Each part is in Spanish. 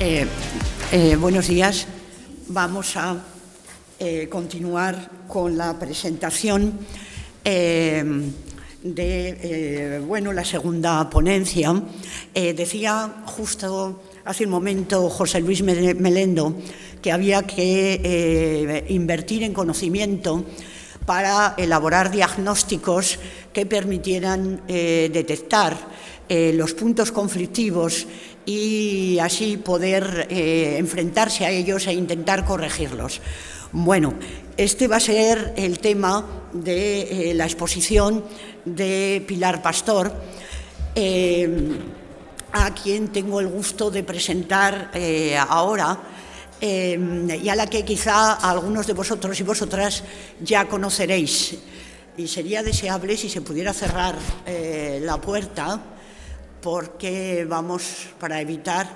Eh, eh, buenos días. Vamos a eh, continuar con la presentación de eh, bueno, la segunda ponencia, eh, decía justo hace un momento José Luis Melendo que había que eh, invertir en conocimiento para elaborar diagnósticos que permitieran detectar los puntos conflictivos y así poder enfrentarse a ellos e intentar corregirlos. Bueno, este va a ser el tema de eh, la exposición de Pilar Pastor, eh, a quien tengo el gusto de presentar eh, ahora y a la que quizá algunos de vosotros y vosotras ya conoceréis. Y sería deseable si se pudiera cerrar la puerta porque vamos para evitar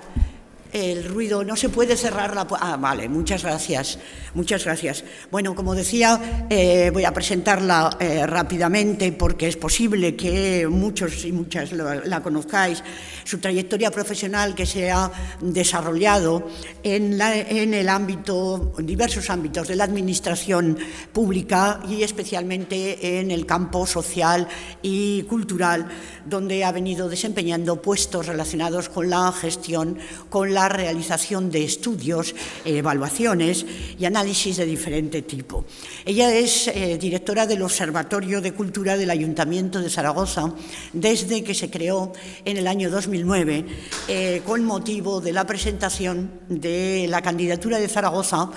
el ruido, no se puede cerrar la Ah, vale, muchas gracias, muchas gracias. Bueno, como decía, eh, voy a presentarla eh, rápidamente porque es posible que muchos y muchas la, conozcáis. Su trayectoria profesional que se ha desarrollado en, en el ámbito, en diversos ámbitos de la administración pública y especialmente en el campo social y cultural, donde ha venido desempeñando puestos relacionados con la gestión, con la realización de estudios, eh, evaluaciones y análisis de diferente tipo. Ella es eh, directora del Observatorio de Cultura del Ayuntamiento de Zaragoza desde que se creó en el año 2009 eh, con motivo de la presentación de la candidatura de Zaragoza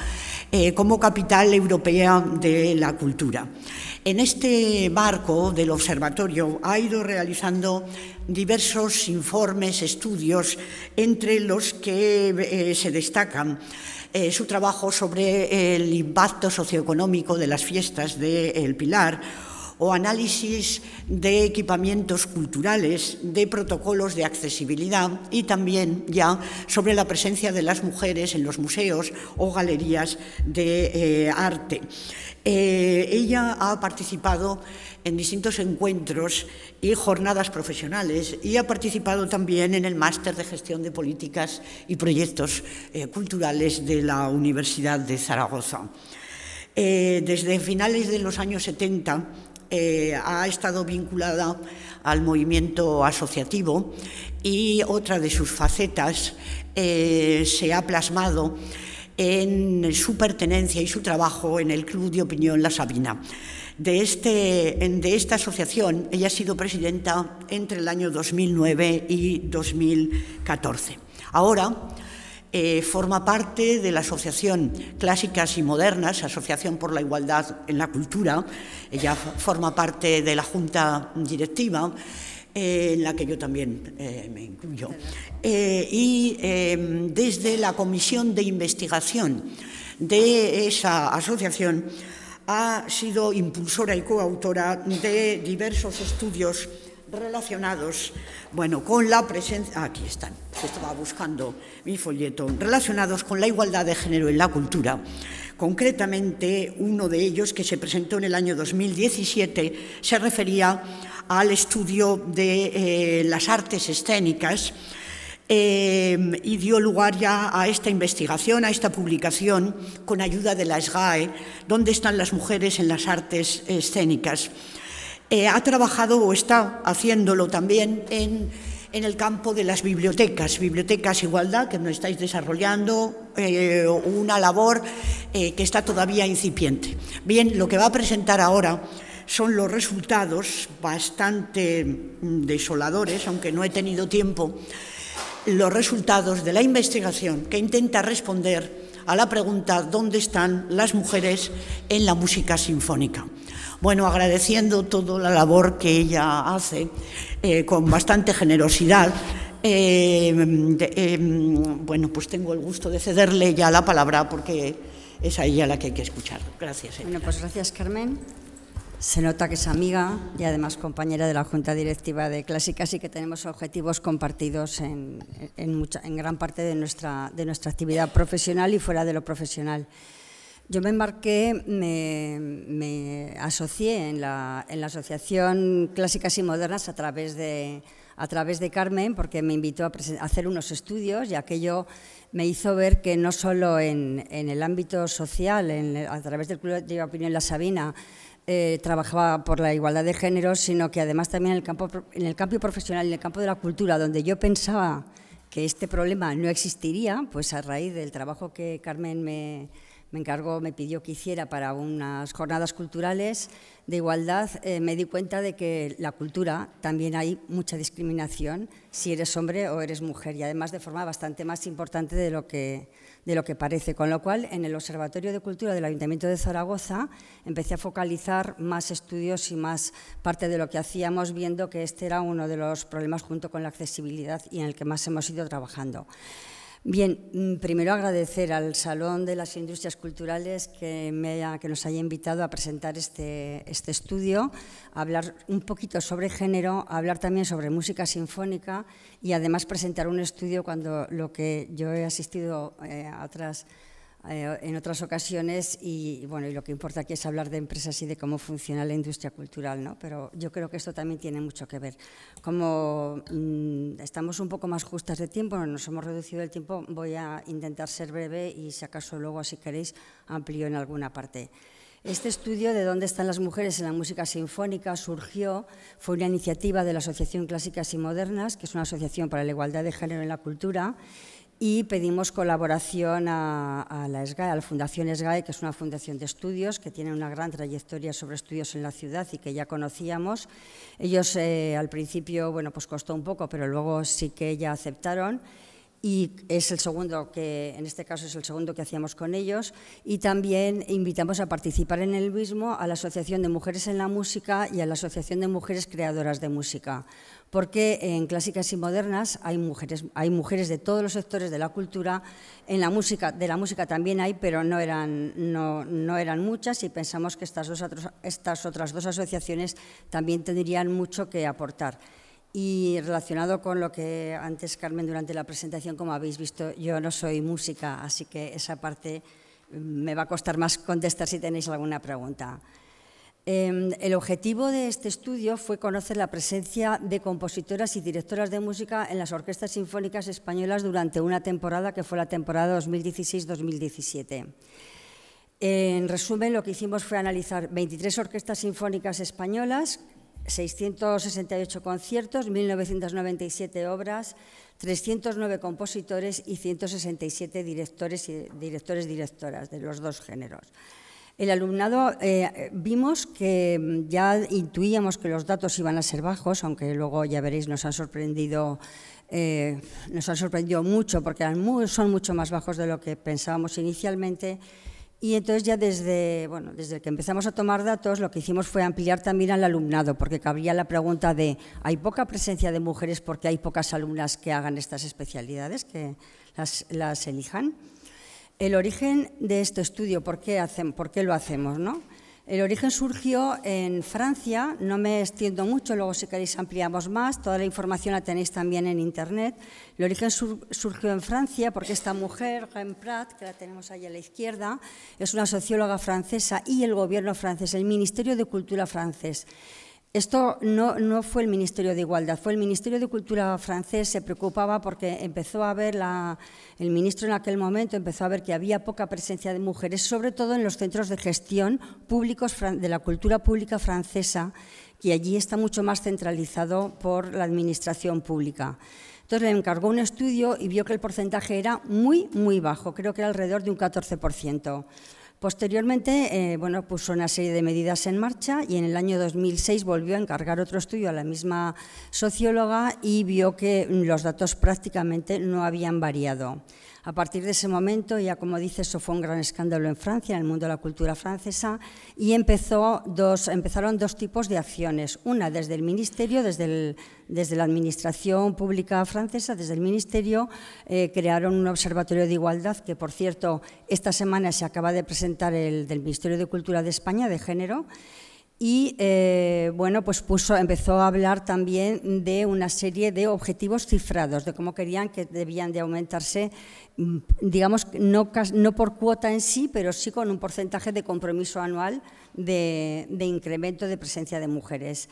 como capital europea de la cultura. En este marco del observatorio ha ido realizando diversos informes, estudios, entre los que eh, se destacan eh, su trabajo sobre el impacto socioeconómico de las fiestas del Pilar o análisis de equipamientos culturales, de protocolos de accesibilidad y también ya sobre la presencia de las mujeres en los museos o galerías de eh, arte. Eh, ella ha participado en distintos encuentros y jornadas profesionales y ha participado también en el Máster de Gestión de Políticas y Proyectos eh, Culturales de la Universidad de Zaragoza. desde finales de los años 70 eh, ha estado vinculada al movimiento asociativo y otra de sus facetas eh, se ha plasmado en su pertenencia y su trabajo en el Club de Opinión La Sabina. De, este, de esta asociación ella ha sido presidenta entre el año 2009 y 2014. Ahora eh, forma parte de la Asociación Clásicas y Modernas, Asociación por la Igualdad en la Cultura, ella forma parte de la Junta Directiva. Eh, en la que yo también eh, me incluyo, y em, desde la Comisión de Investigación de esa asociación ha sido impulsora y coautora de diversos estudios relacionados, bueno, con la presencia, ah, aquí están, estaba buscando mi folleto relacionados con la igualdad de género en la cultura. Concretamente, uno de ellos, que se presentó en el año 2017, se refería al estudio de eh, las artes escénicas eh, y dio lugar ya a esta investigación, a esta publicación, con ayuda de la SGAE, ¿Dónde están las mujeres en las artes escénicas? Eh, ha trabajado o está haciéndolo también en, el campo de las bibliotecas, Bibliotecas Igualdad, que no estáis desarrollando eh, una labor eh, que está todavía incipiente. Bien, lo que va a presentar ahora son los resultados bastante mm, desoladores, aunque no he tenido tiempo, los resultados de la investigación que intenta responder a la pregunta ¿dónde están las mujeres en la música sinfónica? Bueno, agradeciendo toda la labor que ella hace eh, con bastante generosidad. Eh, eh, bueno, pues tengo el gusto de cederle ya la palabra porque es a ella la que hay que escuchar. Gracias. Bueno, pues gracias, Carmen. Se nota que es amiga y además compañera de la Junta Directiva de Clásicas y que tenemos objetivos compartidos en, gran parte de nuestra, de nuestra actividad profesional y fuera de lo profesional. Yo me embarqué, me, asocié en la, Asociación Clásicas y Modernas a través de, a través de Carmen, porque me invitó a, hacer unos estudios y aquello me hizo ver que no solo en, el ámbito social, a través del Club de Opinión La Sabina, eh, trabajaba por la igualdad de género, sino que además también en el, campo, en el campo profesional, en el campo de la cultura, donde yo pensaba que este problema no existiría, pues a raíz del trabajo que Carmen me me encargó, me pidió que hiciera para unas jornadas culturales de igualdad, eh, me di cuenta de que la cultura también hay mucha discriminación si eres hombre o eres mujer y además de forma bastante más importante de lo que, de lo que parece. Con lo cual, en el Observatorio de Cultura del Ayuntamiento de Zaragoza empecé a focalizar más estudios y más parte de lo que hacíamos viendo que este era uno de los problemas junto con la accesibilidad y en el que más hemos ido trabajando. Bien, mm, primero agradecer al Salón de las Industrias Culturales que, me, que nos haya invitado a presentar este, este estudio, hablar un poquito sobre género, hablar también sobre música sinfónica y además presentar un estudio cuando lo que yo he asistido atrás. Eh, a eh, en otras ocasiones y bueno, y lo que importa aquí es hablar de empresas y de cómo funciona la industria cultural, ¿no? Pero yo creo que esto también tiene mucho que ver. Como mm, estamos un poco más justas de tiempo, nos hemos reducido el tiempo, voy a intentar ser breve y si acaso luego, si queréis, amplío en alguna parte. Este estudio de dónde están las mujeres en la música sinfónica surgió, fue una iniciativa de la Asociación Clásicas y Modernas, que es una asociación para la igualdad de género en la cultura, y pedimos colaboración a, la SGAE, a la Fundación SGAE, que es una fundación de estudios que tiene una gran trayectoria sobre estudios en la ciudad y que ya conocíamos. Ellos eh, al principio, bueno, pues costó un poco, pero luego sí que ya aceptaron y es el segundo que en este caso es el segundo que hacíamos con ellos y también invitamos a participar en el mismo a la Asociación de Mujeres en la Música y a la Asociación de Mujeres Creadoras de Música porque en clásicas y modernas hay mujeres, hay mujeres de todos los sectores de la cultura, en la música, de la música también hay, pero no eran, no, no eran muchas y pensamos que estas, dos, estas otras dos asociaciones también tendrían mucho que aportar. Y relacionado con lo que antes, Carmen, durante la presentación, como habéis visto, yo no soy música, así que esa parte mm, me va a costar más contestar si tenéis alguna pregunta. Em, el objetivo de este estudio fue conocer la presencia de compositoras y directoras de música en las orquestas sinfónicas españolas durante una temporada que fue la temporada 2016-2017. En resumen, lo que hicimos fue analizar 23 orquestas sinfónicas españolas, 668 conciertos, 1.997 obras, 309 compositores y 167 directores y directores directoras de los dos géneros. El alumnado, eh, vimos que mm, ya intuíamos que los datos iban a ser bajos, aunque luego ya veréis, nos han sorprendido, eh, nos sorprendido mucho porque son mucho más bajos de lo que pensábamos inicialmente. Y entonces ya desde, desde que empezamos a tomar datos, lo que hicimos fue ampliar también al alumnado, porque cabría la pregunta de, ¿hay poca presencia de mujeres porque hay pocas alumnas que hagan estas especialidades, que las elijan? El origen de este estudio, ¿por qué, lo hacemos? ¿no? El origen surgió en Francia, no me extiendo mucho, luego si queréis ampliamos más, toda la información la tenéis también en Internet. El origen surgió en Francia porque esta mujer, Jean Pratt, que la tenemos ahí a la izquierda, es una socióloga francesa y el gobierno francés, el Ministerio de Cultura francés, esto no, fue el Ministerio de Igualdad, fue el Ministerio de Cultura francés se preocupaba porque empezó a ver, el ministro en aquel momento empezó a ver que había poca presencia de mujeres, sobre todo en los centros de gestión públicos de la cultura pública francesa, que allí está mucho más centralizado por la administración pública. Entonces le encargó un estudio y vio que el porcentaje era muy, muy bajo, creo que era alrededor de un 14%. Posteriormente, eh, puso una serie de medidas en marcha y en el año 2006 volvió a encargar otro estudio a la misma socióloga y vio que los datos prácticamente no habían variado. A partir de ese momento, ya como dices, eso fue un gran escándalo en Francia, en el mundo de la cultura francesa, y empezó dos, empezaron dos tipos de acciones. Una desde el Ministerio, desde, desde la Administración Pública francesa, desde el Ministerio, eh, crearon un observatorio de igualdad, que por cierto, esta semana se acaba de presentar el del Ministerio de Cultura de España, de género, y eh, bueno, pues puso, empezó a hablar también de una serie de objetivos cifrados, de cómo querían que debían de aumentarse, mm, digamos, no, no por cuota en sí, pero sí con un porcentaje de compromiso anual de incremento de presencia de mujeres.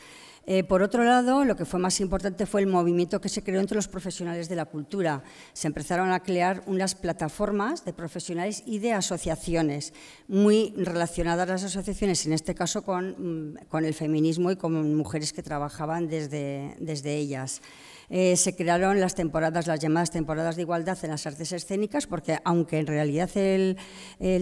Eh, por otro lado, lo que fue más importante fue el movimiento que se creó entre los profesionales de la cultura. Se empezaron a crear unas plataformas de profesionales y de asociaciones, muy relacionadas las asociaciones, en este caso con, mm, el feminismo y con mujeres que trabajaban desde, desde ellas. Eh, se crearon las temporadas, las llamadas temporadas de igualdad en las artes escénicas, porque aunque en realidad el,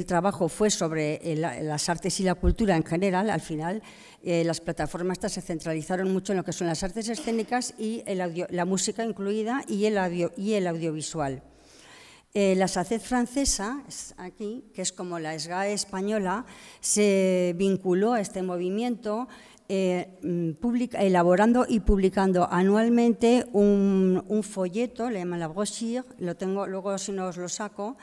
trabajo fue sobre las artes y la cultura en general, al final eh, las plataformas se centralizaron mucho en lo que son las artes escénicas y el la música incluida y el, y el audiovisual. Eh, la SACED francesa, aquí, que es como la SGAE española, se vinculó a este movimiento eh, mm, elaborando y publicando anualmente un, folleto, le llaman la brochure, lo tengo, luego si no os lo saco,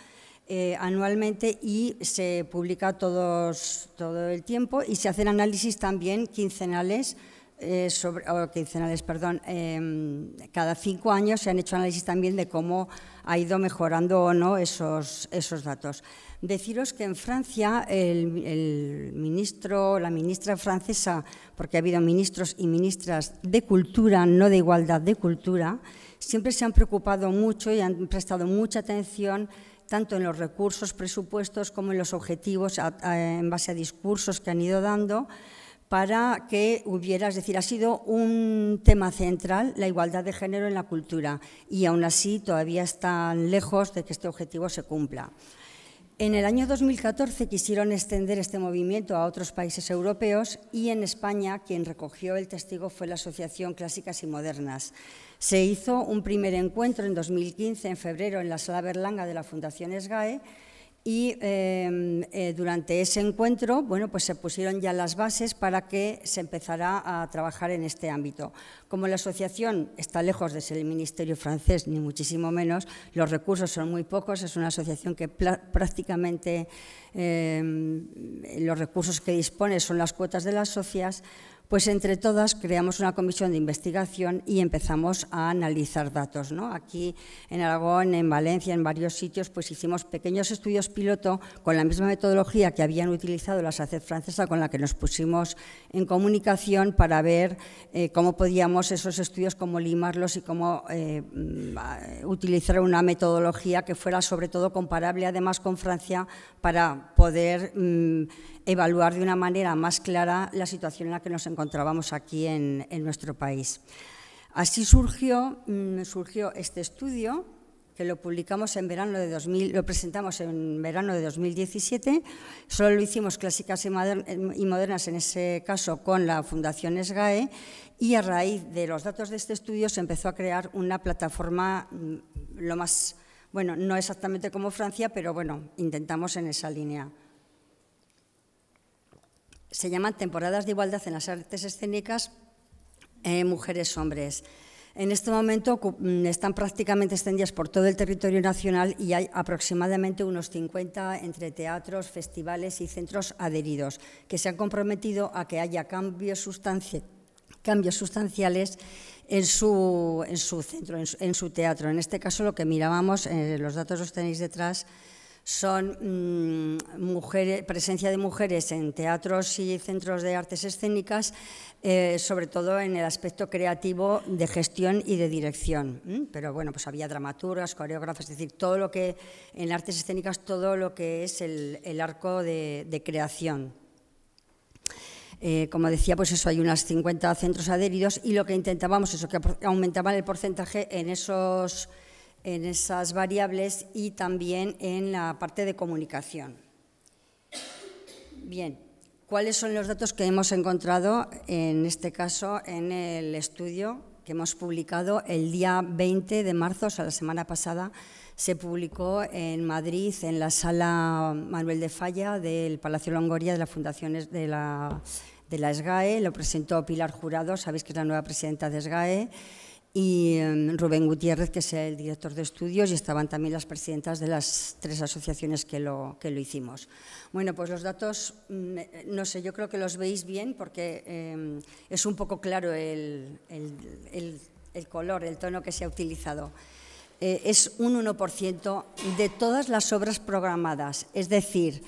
eh, anualmente y se publica todos, todo el tiempo y se hacen análisis también quincenales. Eh, sobre, quincenales, perdón, em, cada cinco años se han hecho análisis también de cómo ha ido mejorando o no esos, esos datos. Deciros que en Francia el, ministro, la ministra francesa, porque ha habido ministros y ministras de cultura, no de igualdad de cultura, siempre se han preocupado mucho y han prestado mucha atención tanto en los recursos, presupuestos, como en los objetivos en base a discursos que han ido dando para que hubiera, es decir, ha sido un tema central la igualdad de género en la cultura y aún así todavía están lejos de que este objetivo se cumpla. En el año 2014 quisieron extender este movimiento a otros países europeos y en España quien recogió el testigo fue la Asociación Clásicas y Modernas. Se hizo un primer encuentro en 2015, en febrero, en la Sala Berlanga de la Fundación SGAE y em, eh, durante ese encuentro bueno, pues se pusieron ya las bases para que se empezara a trabajar en este ámbito. Como la asociación está lejos de ser el ministerio francés, ni muchísimo menos, los recursos son muy pocos, es una asociación que prácticamente em, los recursos que dispone son las cuotas de las socias, pues entre todas creamos una comisión de investigación y empezamos a analizar datos. ¿no? Aquí en Aragón, en Valencia, en varios sitios, pues hicimos pequeños estudios piloto con la misma metodología que habían utilizado la SACED francesa, con la que nos pusimos en comunicación para ver eh, cómo podíamos esos estudios, cómo limarlos y cómo eh, mm, utilizar una metodología que fuera sobre todo comparable además con Francia para poder mm, evaluar de una manera más clara la situación en la que nos encontramos encontrábamos aquí en, nuestro país. Así surgió, mm, surgió este estudio que lo publicamos en verano de 2000, lo presentamos en verano de 2017. Solo lo hicimos clásicas y modernas en ese caso con la Fundación SGAE y a raíz de los datos de este estudio se empezó a crear una plataforma mm, lo más bueno, no exactamente como Francia, pero bueno, intentamos en esa línea se llaman Temporadas de Igualdad en las Artes Escénicas eh, Mujeres-Hombres. En este momento mm, están prácticamente extendidas por todo el territorio nacional y hay aproximadamente unos 50 entre teatros, festivales y centros adheridos que se han comprometido a que haya cambios, sustanciales en su, centro, en su, teatro. En este caso lo que mirábamos, eh, los datos los tenéis detrás, son mm, mujeres, presencia de mujeres en teatros y centros de artes escénicas, eh, sobre todo en el aspecto creativo de gestión y de dirección. Pero bueno, pues había dramaturgas, coreógrafas, es decir, todo lo que en artes escénicas, todo lo que es el, arco de, creación. Eh, como decía, pues eso, hay unos 50 centros adheridos y lo que intentábamos, eso, que aumentaban el porcentaje en esos en esas variables y también en la parte de comunicación. Bien, ¿cuáles son los datos que hemos encontrado en este caso en el estudio que hemos publicado el día 20 de marzo, o sea, la semana pasada? Se publicó en Madrid, en la sala Manuel de Falla del Palacio Longoria de la Fundación de la, de la SGAE. Lo presentó Pilar Jurado, sabéis que es la nueva presidenta de SGAE y em, Rubén Gutiérrez, que es el director de estudios, y estaban también las presidentas de las tres asociaciones que lo, hicimos. Bueno, pues los datos, mm, eh, no sé, yo creo que los veis bien porque em, es un poco claro el, color, el tono que se ha utilizado. Eh, es un 1% de todas las obras programadas, es decir,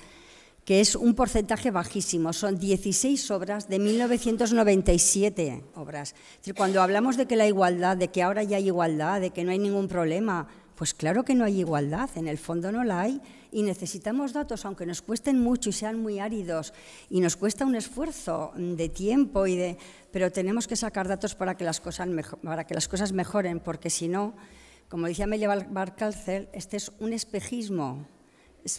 que es un porcentaje bajísimo, son 16 obras de 1997 obras. cuando hablamos de que la igualdad, de que ahora ya hay igualdad, de que no hay ningún problema, pues claro que no hay igualdad, en el fondo no la hay y necesitamos datos, aunque nos cuesten mucho y sean muy áridos y nos cuesta un esfuerzo de tiempo y de, pero tenemos que sacar datos para que las cosas, para que las cosas mejoren, porque si no, como decía Meliá Barcalcel, este es un espejismo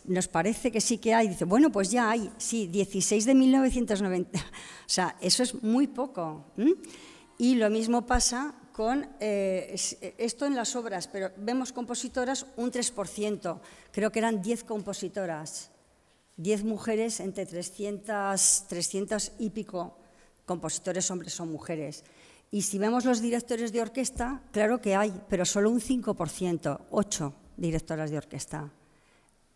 nos parece que sí que hay, dice, bueno, pues ya hay, sí, 16 de 1990. O sea, eso es muy poco. Y lo mismo pasa con eh, eh, esto en las obras, pero vemos compositoras un 3%, creo que eran 10 compositoras, 10 mujeres entre 300, 300 y pico compositores hombres o mujeres. Y si vemos los directores de orquesta, claro que hay, pero solo un 5%, 8 directoras de orquesta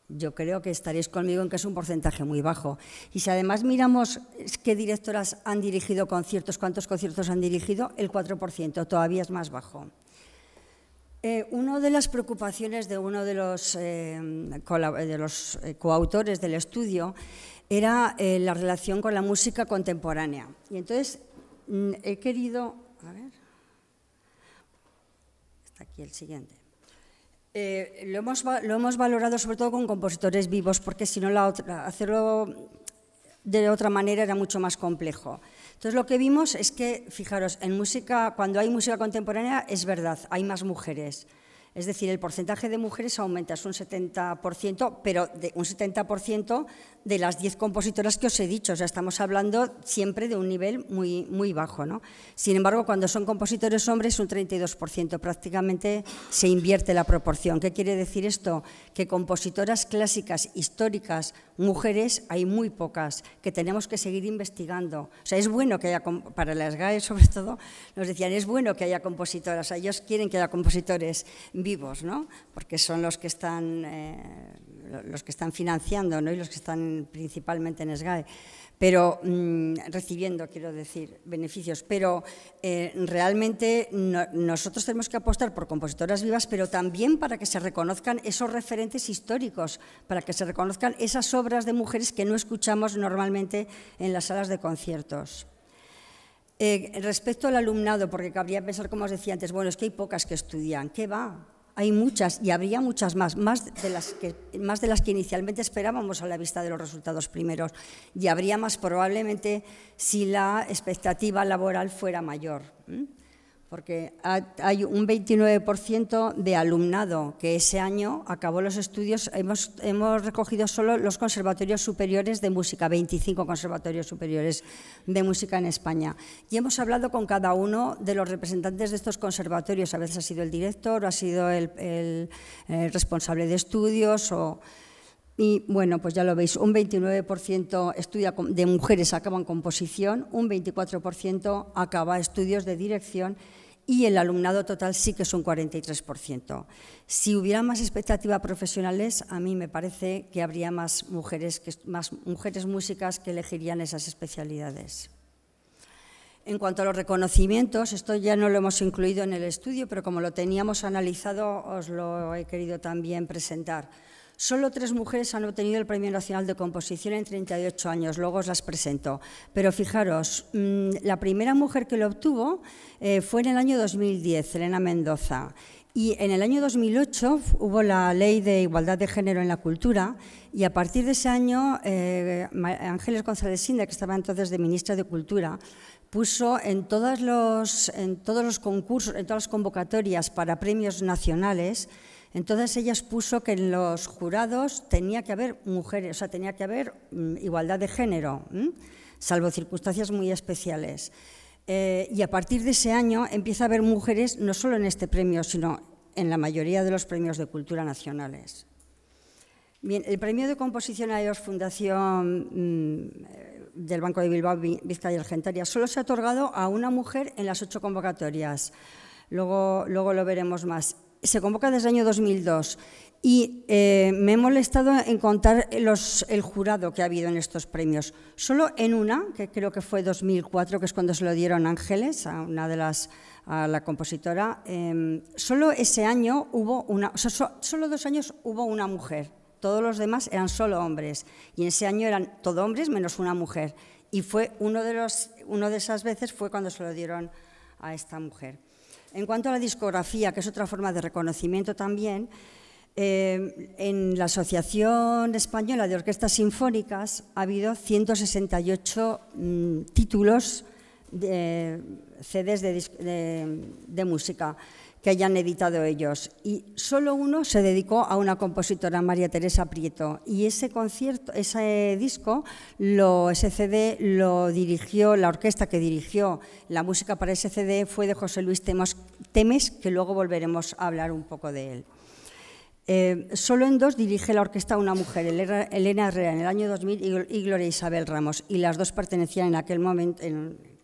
yo creo que estaréis conmigo en que es un porcentaje muy bajo. Y si además miramos qué directoras han dirigido conciertos, cuántos conciertos han dirigido, el 4% todavía es más bajo. Eh, una de las preocupaciones de uno de los, eh, de los eh, coautores del estudio era la relación con la música contemporánea. Y entonces mm, he querido... A ver, está aquí el siguiente. Eh, lo, hemos, valorado sobre todo con compositores vivos, porque si no hacerlo de otra manera era mucho más complejo. Entonces lo que vimos es que, fijaros, en música, cuando hay música contemporánea, es verdad, hay más mujeres. Es decir, el porcentaje de mujeres aumenta, es un 70%, pero un 70% de las 10 compositoras que os he dicho. O sea, estamos hablando siempre de un nivel muy, muy bajo. ¿no? Sin embargo, cuando son compositores hombres, un 32%. Prácticamente se invierte la proporción. ¿Qué quiere decir esto? Que compositoras clásicas, históricas, mujeres, hay muy pocas, que tenemos que seguir investigando. O sea, es bueno que haya, para las GAE sobre todo, nos decían, es bueno que haya compositoras, ellos quieren que haya compositores vivos, ¿no? porque son los que están, eh, los que están financiando y los que están principalmente en SGAE, pero mm, recibiendo, quiero decir, beneficios. Pero eh, realmente nosotros tenemos que apostar por compositoras vivas, pero también para que se reconozcan esos referentes históricos, para que se reconozcan esas obras de mujeres que no escuchamos normalmente en las salas de conciertos. Eh, respecto al alumnado, porque cabría pensar, como os decía antes, bueno, es que hay pocas que estudian, ¿qué va? hay muchas y habría muchas más, más de, las que, más de las que inicialmente esperábamos a la vista de los resultados primeros, y habría más probablemente si la expectativa laboral fuera mayor porque hay un 29% de alumnado que ese año acabó los estudios. Hemos, recogido solo los conservatorios superiores de música, 25 conservatorios superiores de música en España. Y hemos hablado con cada uno de los representantes de estos conservatorios. A veces ha sido el director, ha sido el eh, responsable de estudios o y bueno, pues ya lo veis, un 29% estudia de mujeres acaban composición, un 24% acaba estudios de dirección y el alumnado total sí que es un 43%. Si hubiera más expectativas profesionales, a mí me parece que habría más mujeres, más mujeres músicas que elegirían esas especialidades. En cuanto a los reconocimientos, esto ya no lo hemos incluido en el estudio, pero como lo teníamos analizado, os lo he querido también presentar. Solo tres mujeres han obtenido el Premio Nacional de Composición en 38 años, luego os las presento. Pero fijaros, mm, la primera mujer que lo obtuvo eh, fue en el año 2010, Elena Mendoza. Y en el año 2008 hubo la Ley de Igualdad de Género en la Cultura y a partir de ese año eh, Ángeles González Sinda, que estaba entonces de ministra de Cultura, puso en, los, en todos los concursos, en todas las convocatorias para premios nacionales, entonces ella expuso que en los jurados tenía que haber mujeres, o sea, tenía que haber mm, igualdad de género, salvo circunstancias muy especiales. Eh, y a partir de ese año empieza a haber mujeres no solo en este premio, sino en la mayoría de los premios de cultura nacionales. Bien, el premio de composición a ellos, Fundación mm, del Banco de Bilbao, Vizcaya y Argentaria solo se ha otorgado a una mujer en las ocho convocatorias. Luego, luego lo veremos más se convoca desde el año 2002 y eh, me he molestado en contar el jurado que ha habido en estos premios. Solo en una, que creo que fue 2004, que es cuando se lo dieron Ángeles, a una de las a la compositora, em, solo ese año hubo una, solo dos años hubo una mujer. Todos los demás eran solo hombres y en ese año eran todos hombres menos una mujer. Y fue uno de los, uno de esas veces fue cuando se lo dieron a esta mujer. En cuanto a la discografía, que es otra forma de reconocimiento también, eh, en la Asociación Española de Orquestas Sinfónicas ha habido 168 mm, títulos de eh, CDs de música que hayan editado ellos. Y solo uno se dedicó a una compositora, María Teresa Prieto. Y ese concierto, ese disco, lo, ese lo dirigió, la orquesta que dirigió la música para ese CD fue de José Luis Temes, que luego volveremos a hablar un poco de él. Eh, solo en dos dirige la orquesta una mujer, Elena Herrera, en el año 2000 y Gloria Isabel Ramos, y las dos pertenecían en aquel momento,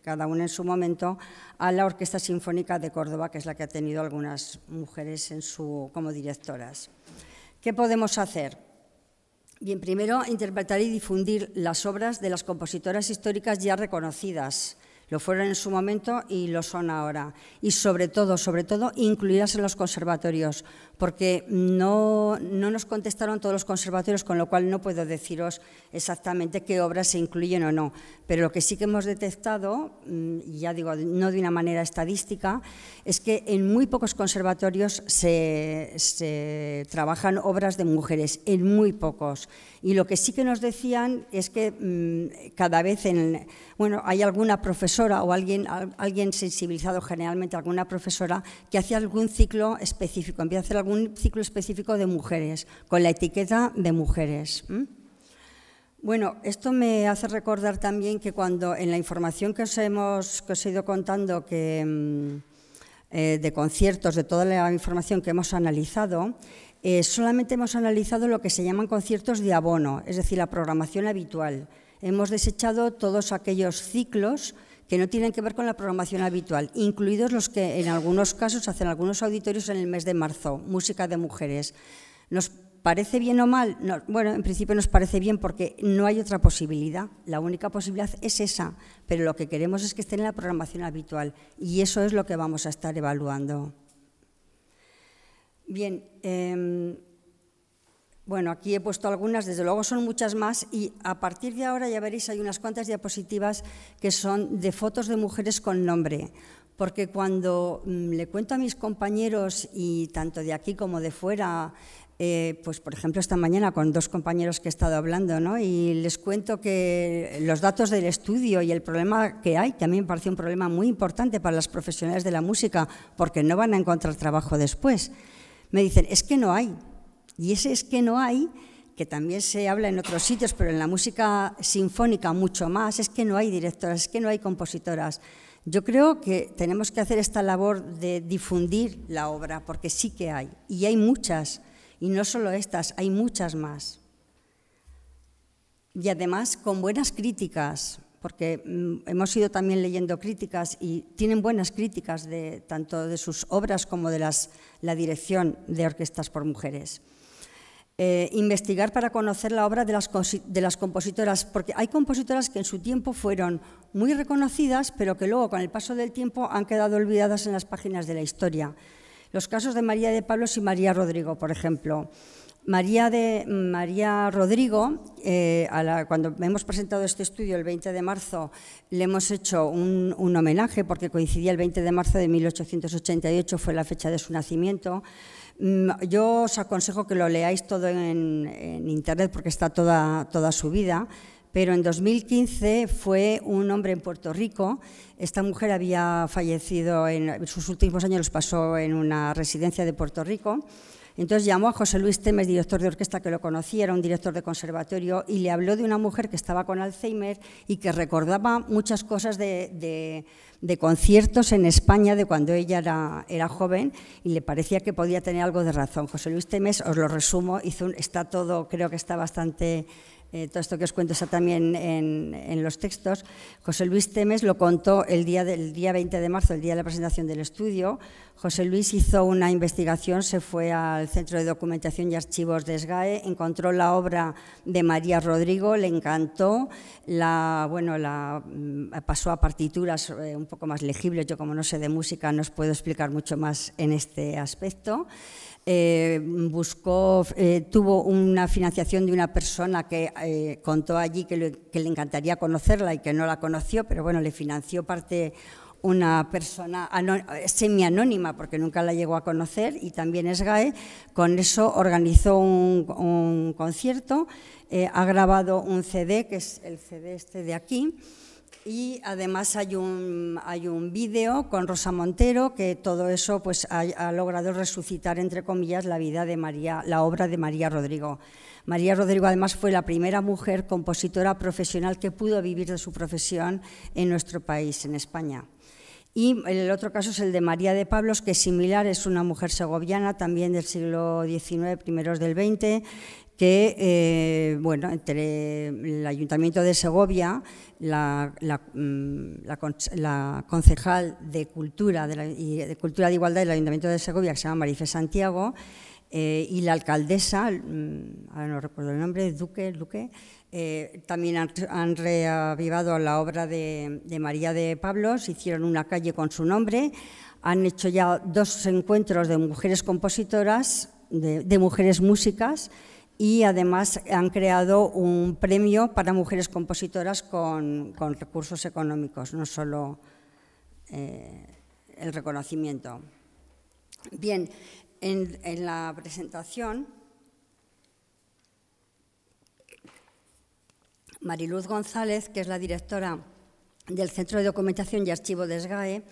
cada una en su momento, a la Orquesta Sinfónica de Córdoba, que es la que ha tenido algunas mujeres en su, como directoras. ¿Qué podemos hacer? Bien, primero, interpretar y difundir las obras de las compositoras históricas ya reconocidas. Lo fueron en su momento y lo son ahora. Y sobre todo, sobre todo, incluirlas en los conservatorios, porque no, nos contestaron todos los conservatorios, con lo cual no puedo deciros exactamente qué obras se incluyen o no. Pero lo que sí que hemos detectado, mm, ya digo, no de una manera estadística, es que en muy pocos conservatorios se, trabajan obras de mujeres, en muy pocos. Y lo que sí que nos decían es que mm, cada vez en, bueno, hay alguna profesora o alguien, alguien sensibilizado, generalmente alguna profesora, que hace algún ciclo específico, un ciclo específico de mujeres, con la etiqueta de mujeres. Bueno, esto me hace recordar también que cuando en la información que os, hemos, que os he ido contando que, mm, eh, de conciertos, de toda la información que hemos analizado, eh, solamente hemos analizado lo que se llaman conciertos de abono, es decir, la programación habitual. Hemos desechado todos aquellos ciclos que no tienen que ver con la programación habitual, incluidos los que en algunos casos hacen algunos auditorios en el mes de marzo, música de mujeres. ¿Nos parece bien o mal? bueno, en principio nos parece bien porque no hay otra posibilidad. La única posibilidad es esa, pero lo que queremos es que estén en la programación habitual y eso es lo que vamos a estar evaluando. Bien. Em, bueno, aquí he puesto algunas, desde luego son muchas más y a partir de ahora ya veréis hay unas cuantas diapositivas que son de fotos de mujeres con nombre, porque cuando mm, le cuento a mis compañeros y tanto de aquí como de fuera, eh, pues por ejemplo esta mañana con dos compañeros que he estado hablando, Y les cuento que los datos del estudio y el problema que hay, que a mí me parece un problema muy importante para las profesionales de la música, porque no van a encontrar trabajo después, me dicen es que no hay. Y ese es que no hay, que también se habla en otros sitios, pero en la música sinfónica mucho más, es que no hay directoras, es que no hay compositoras. Yo creo que tenemos que hacer esta labor de difundir la obra, porque sí que hay, y hay muchas, y no solo estas, hay muchas más. Y además con buenas críticas, porque mm, hemos ido también leyendo críticas y tienen buenas críticas tanto de sus obras como de la dirección de orquestas por mujeres. Eh, investigar para conocer la obra de las, de las compositoras, porque hay compositoras que en su tiempo fueron muy reconocidas, pero que luego con el paso del tiempo han quedado olvidadas en las páginas de la historia. Los casos de María de Pablos y María Rodrigo, por ejemplo. María, de, María Rodrigo, eh, cuando hemos presentado este estudio el 20 de marzo, le hemos hecho un, un homenaje porque coincidía el 20 de marzo de 1888, fue la fecha de su nacimiento. Mm, yo os aconsejo que lo leáis todo en, Internet porque está toda, su vida, pero en 2015 fue un hombre en Puerto Rico. Esta mujer había fallecido en, sus últimos años, los pasó en una residencia de Puerto Rico entonces llamó a José Luis Temes, director de orquesta que lo conocía, era un director de conservatorio, y le habló de una mujer que estaba con Alzheimer y que recordaba muchas cosas de, conciertos en España de cuando ella era, joven y le parecía que podía tener algo de razón. José Luis Temes, os lo resumo, hizo está todo, creo que está bastante eh, todo esto que os cuento está también en, los textos, José Luis Temes lo contó el día, del, día 20 de marzo, el día de la presentación del estudio. José Luis hizo una investigación, se fue al Centro de Documentación y Archivos de SGAE, encontró la obra de María Rodrigo, le encantó, la, bueno, la, mm, pasó a partituras eh, un poco más legibles, yo como no sé de música no os puedo explicar mucho más en este aspecto. Eh, eh, tuvo una financiación de una persona que eh, contó allí que le, encantaría conocerla y que no la conoció, pero bueno, le financió parte una persona semi-anónima porque nunca la llegó a conocer, y también es GAE. Con eso organizó un concierto, ha grabado un CD, que es el CD este de aquí, y además hay un, hay un vídeo con Rosa Montero que todo eso pues, ha, logrado resucitar, entre comillas, la vida de María, la obra de María Rodrigo. María Rodrigo además fue la primera mujer compositora profesional que pudo vivir de su profesión en nuestro país, en España. Y el otro caso es el de María de Pablos, que es similar, es una mujer segoviana también del siglo XIX, primeros del XX, que, eh, bueno, entre el Ayuntamiento de Segovia, la, mm, concejal de Cultura, de, de Cultura de Igualdad del Ayuntamiento de Segovia, que se llama Marife Santiago, eh, y la alcaldesa, mm, ahora no recuerdo el nombre, Duque, Duque eh, también han, reavivado la obra de, María de Pablos, hicieron una calle con su nombre, han hecho ya dos encuentros de mujeres compositoras, de, de mujeres músicas, y además han creado un premio para mujeres compositoras con, recursos económicos, no solo eh, el reconocimiento. Bien, en, en la presentación, Mariluz González, que es la directora del Centro de Documentación y Archivo de SGAE,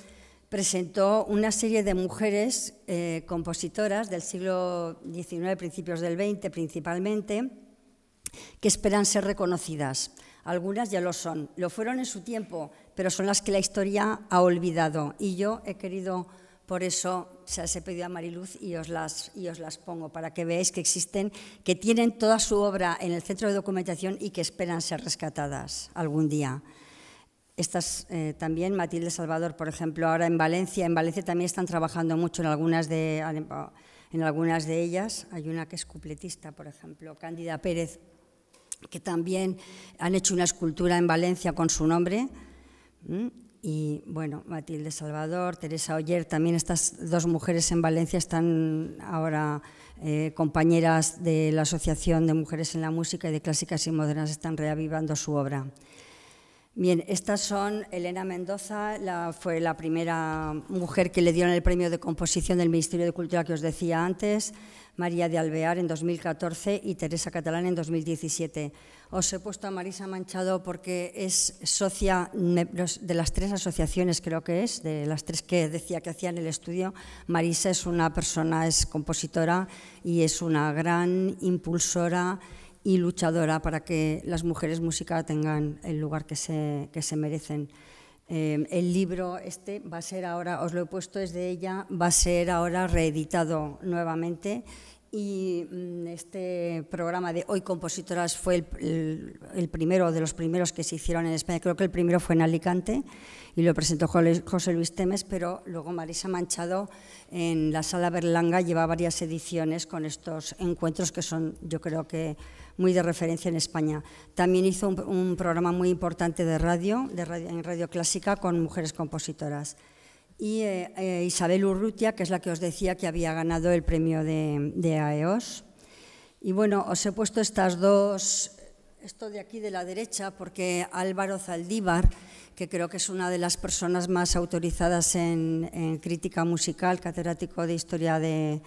presentó una serie de mujeres eh, compositoras del siglo XIX, principios del XX principalmente, que esperan ser reconocidas. Algunas ya lo son, lo fueron en su tiempo, pero son las que la historia ha olvidado. Y yo he querido, por eso, se las he pedido a Mariluz y os las pongo para que veáis que existen, que tienen toda su obra en el centro de documentación y que esperan ser rescatadas algún día. Estas eh, también, Matilde Salvador, por ejemplo, ahora en Valencia. En Valencia también están trabajando mucho en algunas de, ellas. Hay una que es cupletista, por ejemplo, Cándida Pérez, que también han hecho una escultura en Valencia con su nombre. Mm, y bueno, Matilde Salvador, Teresa Oyer, también estas dos mujeres en Valencia están ahora eh, compañeras de la Asociación de Mujeres en la Música y de Clásicas y Modernas, están reavivando su obra. Bien, estas son Elena Mendoza, fue la primera mujer que le dieron el premio de composición del Ministerio de Cultura que os decía antes, María de Alvear en 2014 y Teresa Catalán en 2017. Os he puesto a Marisa Manchado porque es socia de las tres asociaciones, creo que es, de las tres que decía que hacían el estudio. Marisa es una persona, es compositora y es una gran impulsora y luchadora para que las mujeres música tengan el lugar que se, que se merecen. Eh, el libro este va a ser ahora, os lo he puesto, es de ella, va a ser ahora reeditado nuevamente y mm, este programa de Hoy Compositoras fue el, el, el, primero de los primeros que se hicieron en España. Creo que el primero fue en Alicante y lo presentó José Luis Temes, pero luego Marisa Manchado en la Sala Berlanga lleva varias ediciones con estos encuentros que son, yo creo que muy de referencia en España. También hizo un, programa muy importante de radio, de radio, en radio clásica, con mujeres compositoras. Y eh, eh, Isabel Urrutia, que es la que os decía que había ganado el premio de, AEOS. Y bueno, os he puesto estas dos, esto de aquí de la derecha, porque Álvaro Zaldívar, que creo que es una de las personas más autorizadas en crítica musical, catedrático de historia de,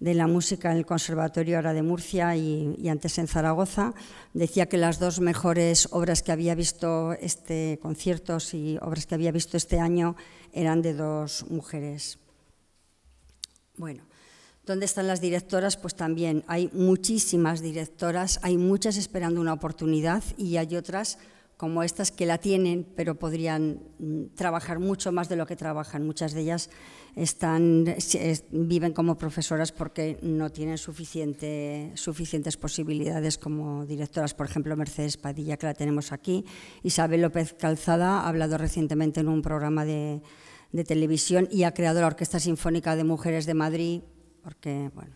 de la música en el Conservatorio ahora de Murcia y, antes en Zaragoza. Decía que las dos mejores obras que había visto este conciertos y obras que había visto este año eran de dos mujeres. Bueno, ¿dónde están las directoras? Pues también hay muchísimas directoras, hay muchas esperando una oportunidad y hay otras como estas que la tienen, pero podrían mm, trabajar mucho más de lo que trabajan. Muchas de ellas están, viven como profesoras porque no tienen suficiente, suficientes posibilidades como directoras. Por ejemplo, Mercedes Padilla, que la tenemos aquí. Isabel López Calzada ha hablado recientemente en un programa de, televisión y ha creado la Orquesta Sinfónica de Mujeres de Madrid, porque, bueno,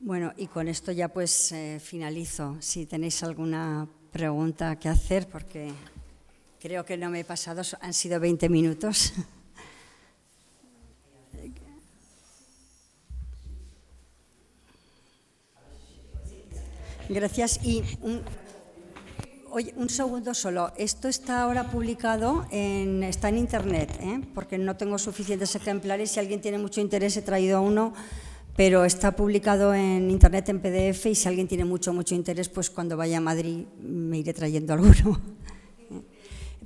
bueno, y con esto ya pues eh, finalizo. Si tenéis alguna pregunta que hacer porque creo que no me he pasado, han sido 20 minutos. Gracias. Y un, un segundo solo. Esto está ahora publicado, en, está en Internet, ¿eh? porque no tengo suficientes ejemplares. Si alguien tiene mucho interés, he traído uno pero está publicado en internet en PDF y si alguien tiene mucho, mucho interés, pues cuando vaya a Madrid me iré trayendo alguno.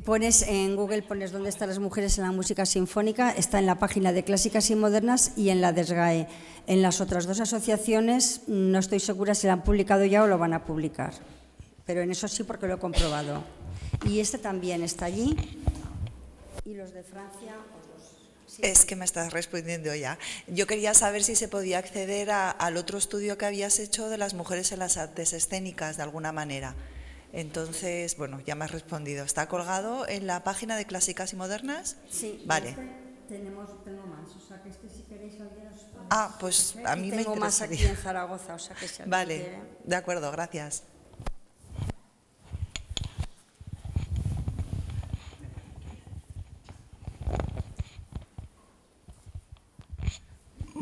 Pones en Google, pones dónde están las mujeres en la música sinfónica, está en la página de Clásicas y Modernas y en la de En las otras dos asociaciones no estoy segura si la han publicado ya o lo van a publicar, pero en eso sí porque lo he comprobado. Y este también está allí y los de Francia es que me estás respondiendo ya. Yo quería saber si se podía acceder al otro estudio que habías hecho de las mujeres en las artes escénicas, de alguna manera. Entonces, bueno, ya me has respondido. ¿Está colgado en la página de Clásicas y Modernas? Sí. Vale. Este tenemos, más, o sea que este si queréis Ah, pues a mí me Tengo más aquí en Zaragoza, o sea que Vale, de acuerdo, gracias.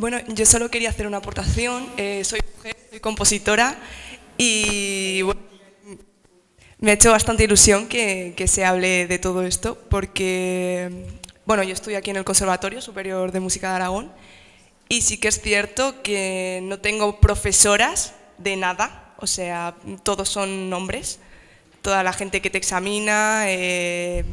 Bueno, yo solo quería hacer una aportación. Eh, soy mujer, soy compositora y me ha hecho bastante ilusión que, se hable de todo esto porque, bueno, yo estoy aquí en el Conservatorio Superior de Música de Aragón y sí que es cierto que no tengo profesoras de nada, o sea, todos son hombres, toda la gente que te examina... Eh,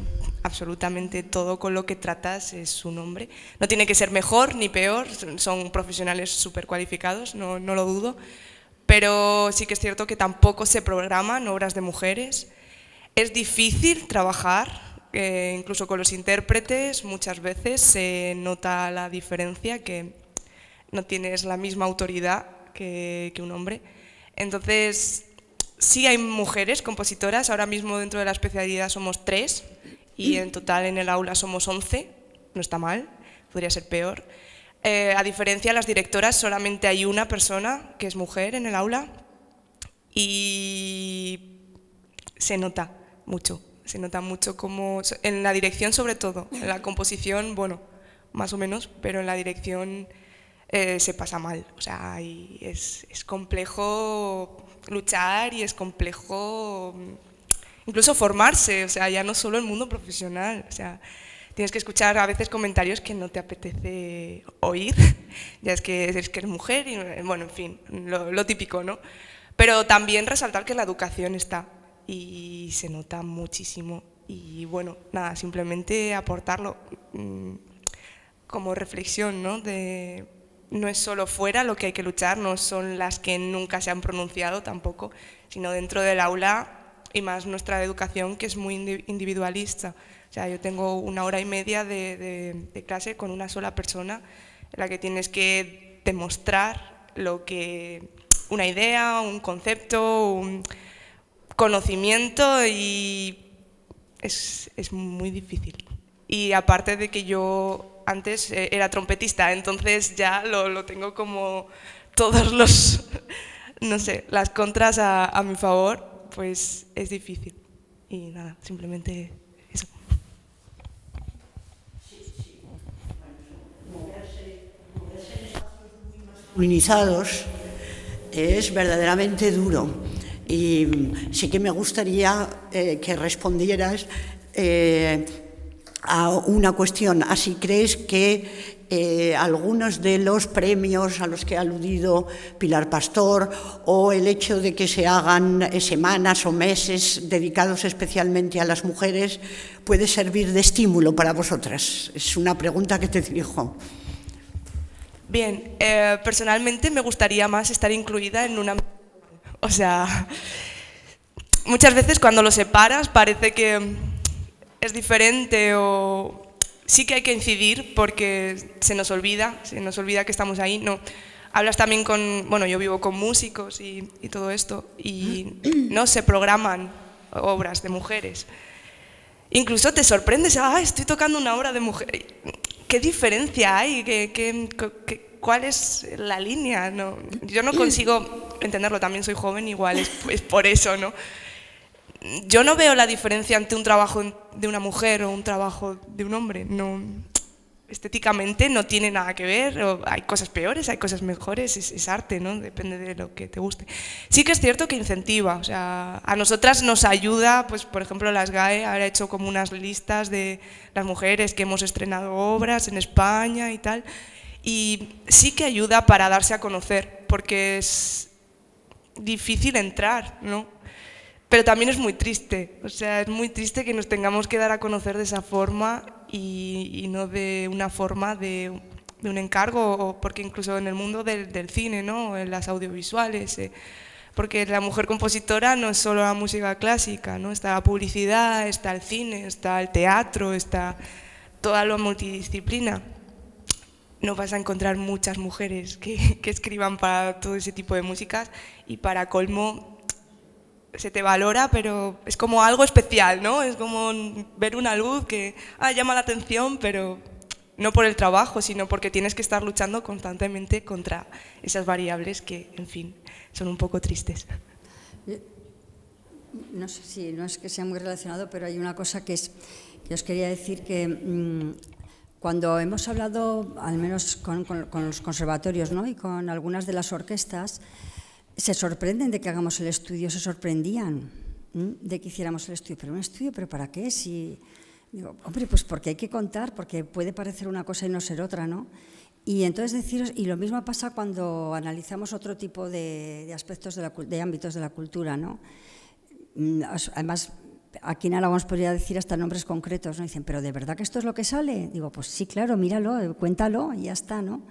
absolutamente todo con lo que tratas es un hombre. No tiene que ser mejor ni peor, son profesionales super cualificados, no, no, lo dudo, pero sí que es cierto que tampoco se programan obras de mujeres. Es difícil trabajar, eh, incluso con los intérpretes muchas veces se nota la diferencia, que no tienes la misma autoridad que, que un hombre. Entonces, sí hay mujeres compositoras, ahora mismo dentro de la especialidad somos tres, y en total en el aula somos 11, no está mal, podría ser peor. Eh, a diferencia de las directoras, solamente hay una persona que es mujer en el aula y se nota mucho, se nota mucho como en la dirección sobre todo, en la composición, bueno, más o menos, pero en la dirección eh, se pasa mal, o sea, es, es complejo luchar y es complejo mm, Incluso formarse, o sea, ya no solo el mundo profesional, o sea, tienes que escuchar a veces comentarios que no te apetece oír, ya es que eres, que eres mujer y bueno, en fin, lo, típico, ¿no? Pero también resaltar que la educación está y se nota muchísimo y bueno, nada, simplemente aportarlo mm, como reflexión, ¿no? De, no es solo fuera lo que hay que luchar, no son las que nunca se han pronunciado tampoco, sino dentro del aula y más nuestra educación que es muy individualista. O sea, yo tengo una hora y media de, de, clase con una sola persona en la que tienes que demostrar lo que una idea, un concepto, un conocimiento y es, es muy difícil. Y aparte de que yo antes eh, era trompetista, entonces ya lo, lo tengo como todos los, no sé, las contras a, a mi favor, pues es difícil. Y nada, simplemente eso. Sí, sí. Moverse, en espacios muy es verdaderamente duro. Y sí que me gustaría eh, que respondieras eh, a una cuestión. Así crees que eh, algunos de los premios a los que ha aludido Pilar Pastor o el hecho de que se hagan eh, semanas o meses dedicados especialmente a las mujeres puede servir de estímulo para vosotras? Es una pregunta que te dirijo. Bien, eh, personalmente me gustaría más estar incluida en una... O sea, muchas veces cuando lo separas parece que es diferente o sí que hay que incidir porque se nos olvida, se nos olvida que estamos ahí. No, hablas también con, bueno, yo vivo con músicos y, todo esto, y no se programan obras de mujeres. Incluso te sorprendes, ah, estoy tocando una obra de mujer. ¿Qué diferencia hay? ¿Qué, cuál es la línea? No, yo no consigo entenderlo, también soy joven, igual es, es por eso, ¿no? yo no veo la diferencia entre un trabajo de una mujer o un trabajo de un hombre. No, estéticamente no tiene nada que ver, hay cosas peores, hay cosas mejores, es, arte, ¿no? Depende de lo que te guste. Sí que es cierto que incentiva, o sea, a nosotras nos ayuda, pues por ejemplo las GAE ha hecho como unas listas de las mujeres que hemos estrenado obras en España y tal, y sí que ayuda para darse a conocer, porque es difícil entrar, ¿no? Pero también es muy triste, o sea, es muy triste que nos tengamos que dar a conocer de esa forma y, no de una forma de, un encargo, porque incluso en el mundo del, cine, ¿no? en las audiovisuales, eh, porque la mujer compositora no es solo la música clásica, ¿no? está la publicidad, está el cine, está el teatro, está toda la multidisciplina. No vas a encontrar muchas mujeres que, que escriban para todo ese tipo de músicas y para colmo se te valora, pero es como algo especial, ¿no? Es como ver una luz que ah, llama la atención, pero no por el trabajo, sino porque tienes que estar luchando constantemente contra esas variables que, en fin, son un poco tristes. No sé si no es que sea muy relacionado, pero hay una cosa que es, os quería decir que mm, cuando hemos hablado, al menos con, con, con los conservatorios ¿no? y con algunas de las orquestas, se sorprenden de que hagamos el estudio, se sorprendían de que hiciéramos el estudio. Pero un estudio, ¿pero para qué? Si, digo, hombre, pues porque hay que contar, porque puede parecer una cosa y no ser otra, ¿no? Y entonces deciros, y lo mismo pasa cuando analizamos otro tipo de, aspectos de, ámbitos de la cultura, ¿no? Mm, además, aquí en Aragón podría decir hasta nombres concretos, ¿no? Dicen, pero ¿de verdad que esto es lo que sale? Digo, pues sí, claro, míralo, eh, cuéntalo y ya está, ¿no?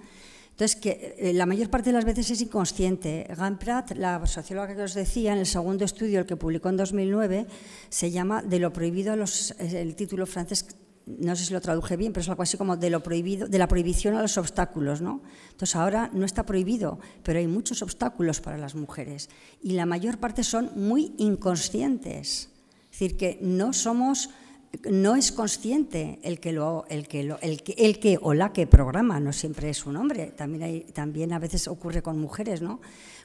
Entonces, que eh, la mayor parte de las veces es inconsciente. Gamprat, la socióloga que os decía, en el segundo estudio, el que publicó en 2009, se llama De lo prohibido a los... El título francés no sé si lo traduje bien, pero es algo así como de lo prohibido, de la prohibición a los obstáculos, ¿no? Entonces ahora no está prohibido, pero hay muchos obstáculos para las mujeres y la mayor parte son muy inconscientes. Es decir, que no somos no es consciente el que lo, el que el que, que o la que programa, no siempre es un hombre, también hay, también a veces ocurre con mujeres, ¿no?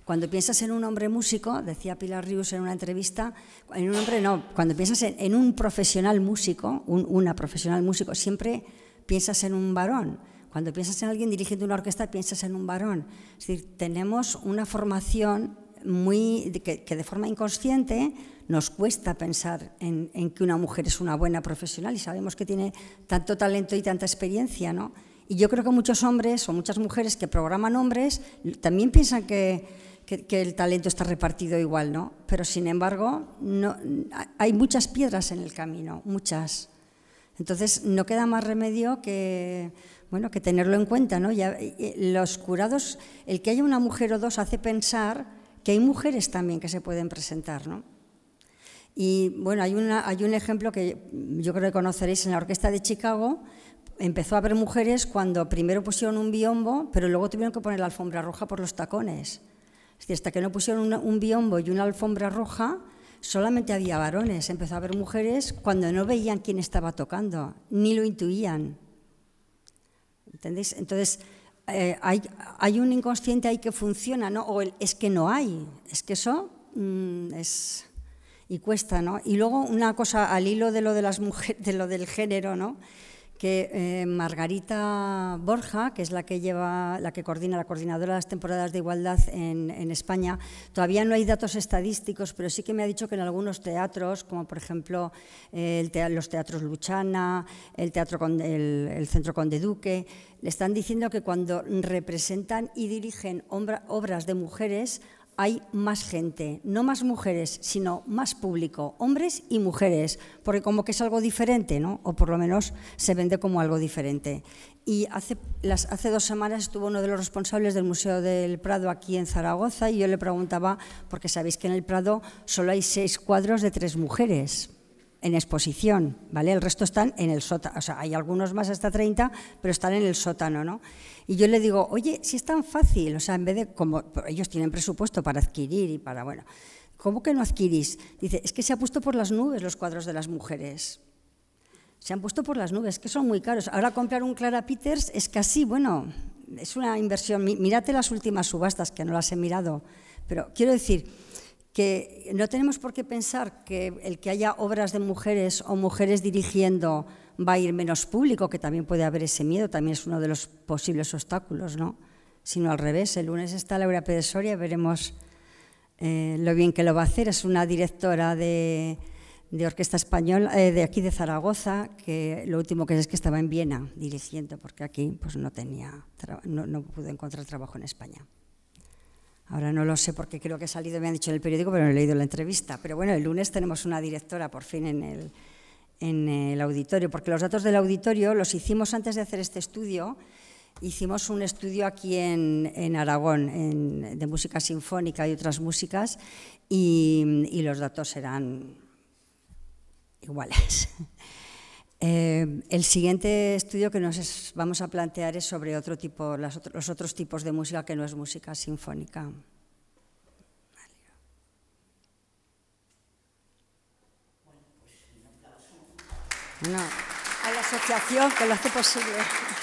Cuando piensas en un hombre músico, decía Pilar Rius en una entrevista, en un hombre no, cuando piensas en, un profesional músico, una profesional músico, siempre piensas en un varón. Cuando piensas en alguien dirigiendo una orquesta, piensas en un varón. Es decir, tenemos una formación muy, que, de forma inconsciente nos cuesta pensar en, que una mujer es una buena profesional y sabemos que tiene tanto talento y tanta experiencia, ¿no? Y yo creo que muchos hombres o muchas mujeres que programan hombres también piensan que, que, que el talento está repartido igual, ¿no? Pero sin embargo, no, hay muchas piedras en el camino, muchas. Entonces no queda más remedio que, bueno, que tenerlo en cuenta, ¿no? Ya, eh, los curados, el que haya una mujer o dos hace pensar que hay mujeres también que se pueden presentar, ¿no? Y bueno, hay, un ejemplo que yo creo que conoceréis en la Orquesta de Chicago. Empezó a haber mujeres cuando primero pusieron un biombo, pero luego tuvieron que poner la alfombra roja por los tacones. Es decir, hasta que no pusieron un, un biombo y una alfombra roja, solamente había varones. Empezó a haber mujeres cuando no veían quién estaba tocando, ni lo intuían. ¿Entendéis? Entonces, eh, hay, hay, un inconsciente ahí que funciona, ¿no? O es que no hay, es que eso mm, es... Y cuesta, ¿no? Y luego una cosa al hilo de lo, de las mujeres, de lo del género, ¿no? que eh, Margarita Borja, que es la que lleva, la que coordina, la coordinadora de las temporadas de igualdad en, España, todavía no hay datos estadísticos, pero sí que me ha dicho que en algunos teatros, como por ejemplo eh, el los teatros Luchana, el teatro con el, Centro Conde Duque, le están diciendo que cuando representan y dirigen obras de mujeres hay más gente, no más mujeres, sino más público, hombres y mujeres, porque como que es algo diferente, ¿no? O por lo menos se vende como algo diferente. Y hace, las, hace dos semanas estuvo uno de los responsables del Museo del Prado aquí en Zaragoza y yo le preguntaba, porque sabéis que en el Prado solo hay seis cuadros de tres mujeres en exposición, ¿vale? El resto están en el sótano, o sea, hay algunos más hasta 30, pero están en el sótano, ¿no? Y yo le digo, oye, si es tan fácil, o sea, en vez de, como ellos tienen presupuesto para adquirir y para, bueno, ¿cómo que no adquirís? Dice, es que se ha puesto por las nubes los cuadros de las mujeres. Se han puesto por las nubes, que son muy caros. Ahora comprar un Clara Peters es casi, bueno, es una inversión. Mírate las últimas subastas, que no las he mirado, pero quiero decir que no tenemos por qué pensar que el que haya obras de mujeres o mujeres dirigiendo va a ir menos público, que también puede haber ese miedo, también es uno de los posibles obstáculos, ¿no? Sino al revés, el lunes está Laura Pérez Soria, veremos eh, lo bien que lo va a hacer, es una directora de, orquesta española eh, de aquí de Zaragoza, que lo último que es, es que estaba en Viena dirigiendo, porque aquí pues, no tenía no, no pudo encontrar trabajo en España. Ahora no lo sé porque creo que ha salido, me han dicho en el periódico, pero no he leído la entrevista. Pero bueno, el lunes tenemos una directora por fin en el, auditorio, porque los datos del auditorio los hicimos antes de hacer este estudio. Hicimos un estudio aquí en, Aragón de música sinfónica y otras músicas y, y los datos eran iguales. Eh, el siguiente estudio que nos vamos a plantear es sobre otro tipo, las los otros tipos de música que no es música sinfónica. Pues, no, a la asociación que lo hace posible.